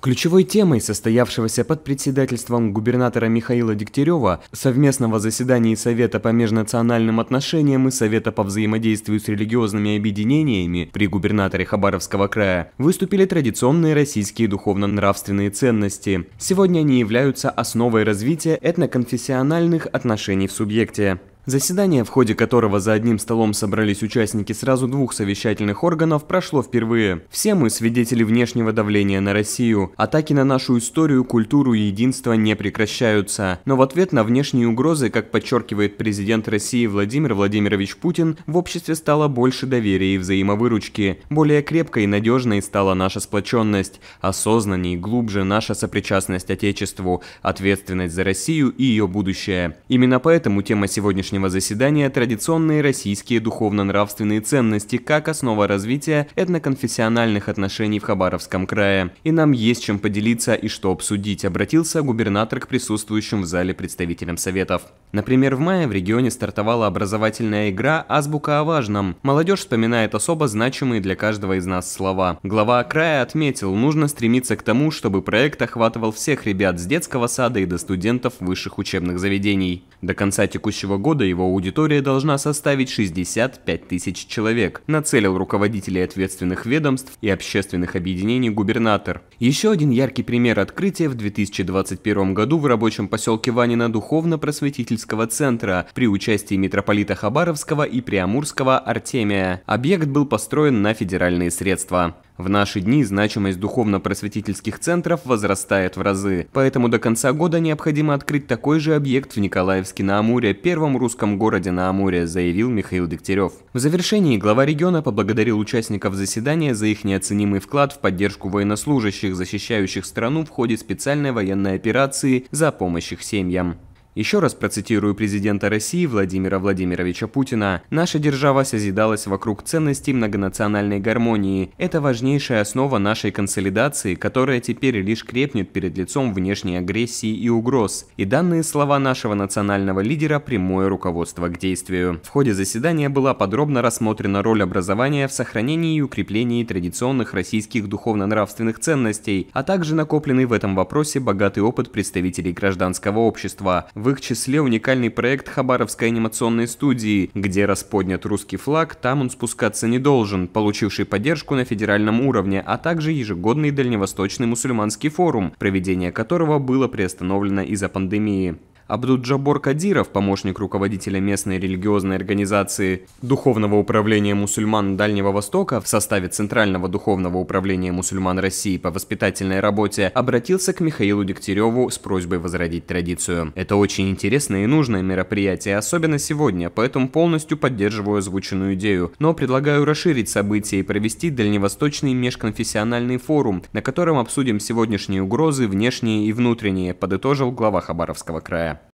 Ключевой темой состоявшегося под председательством губернатора Михаила Дегтярева совместного заседания Совета по межнациональным отношениям и Совета по взаимодействию с религиозными объединениями при губернаторе Хабаровского края выступили традиционные российские духовно-нравственные ценности. Сегодня они являются основой развития этноконфессиональных отношений в субъекте. Заседание, в ходе которого за одним столом собрались участники сразу двух совещательных органов, прошло впервые. Все мы свидетели внешнего давления на Россию. Атаки на нашу историю, культуру и единство не прекращаются. Но в ответ на внешние угрозы, как подчеркивает президент России Владимир Владимирович Путин, в обществе стало больше доверия и взаимовыручки. Более крепкой и надежной стала наша сплоченность. осознанней, и глубже наша сопричастность Отечеству, ответственность за Россию и ее будущее. Именно поэтому тема сегодняшнего сегодняшнего заседания традиционные российские духовно-нравственные ценности как основа развития этноконфессиональных отношений в Хабаровском крае. И нам есть чем поделиться и что обсудить, обратился губернатор к присутствующим в зале представителям советов. Например, в мае в регионе стартовала образовательная игра «Азбука о важном». Молодежь вспоминает особо значимые для каждого из нас слова. Глава края отметил, нужно стремиться к тому, чтобы проект охватывал всех ребят с детского сада и до студентов высших учебных заведений. До конца текущего года его аудитория должна составить 65 тысяч человек, нацелил руководителей ответственных ведомств и общественных объединений губернатор. Еще один яркий пример открытия в 2021 году в рабочем поселке Ванина духовно-просветительского центра при участии митрополита Хабаровского и Приамурского Артемия. Объект был построен на федеральные средства. В наши дни значимость духовно-просветительских центров возрастает в разы, поэтому до конца года необходимо открыть такой же объект в Николаевске на Амуре, первом русском городе на Амуре, заявил Михаил Дегтярев. В завершении глава региона поблагодарил участников заседания за их неоценимый вклад в поддержку военнослужащих, защищающих страну в ходе специальной военной операции за помощь их семьям. Еще раз процитирую президента России Владимира Владимировича Путина. «Наша держава созидалась вокруг ценностей многонациональной гармонии. Это важнейшая основа нашей консолидации, которая теперь лишь крепнет перед лицом внешней агрессии и угроз. И данные слова нашего национального лидера – прямое руководство к действию». В ходе заседания была подробно рассмотрена роль образования в сохранении и укреплении традиционных российских духовно-нравственных ценностей, а также накопленный в этом вопросе богатый опыт представителей гражданского общества в их числе уникальный проект Хабаровской анимационной студии, где расподнят русский флаг, там он спускаться не должен, получивший поддержку на федеральном уровне, а также ежегодный Дальневосточный мусульманский форум, проведение которого было приостановлено из-за пандемии. Абдуджабор Кадиров, помощник руководителя местной религиозной организации Духовного управления мусульман Дальнего Востока в составе Центрального духовного управления мусульман России по воспитательной работе, обратился к Михаилу Дегтяреву с просьбой возродить традицию. Это очень интересное и нужное мероприятие, особенно сегодня, поэтому полностью поддерживаю озвученную идею, но предлагаю расширить события и провести дальневосточный межконфессиональный форум, на котором обсудим сегодняшние угрозы, внешние и внутренние, подытожил глава Хабаровского края.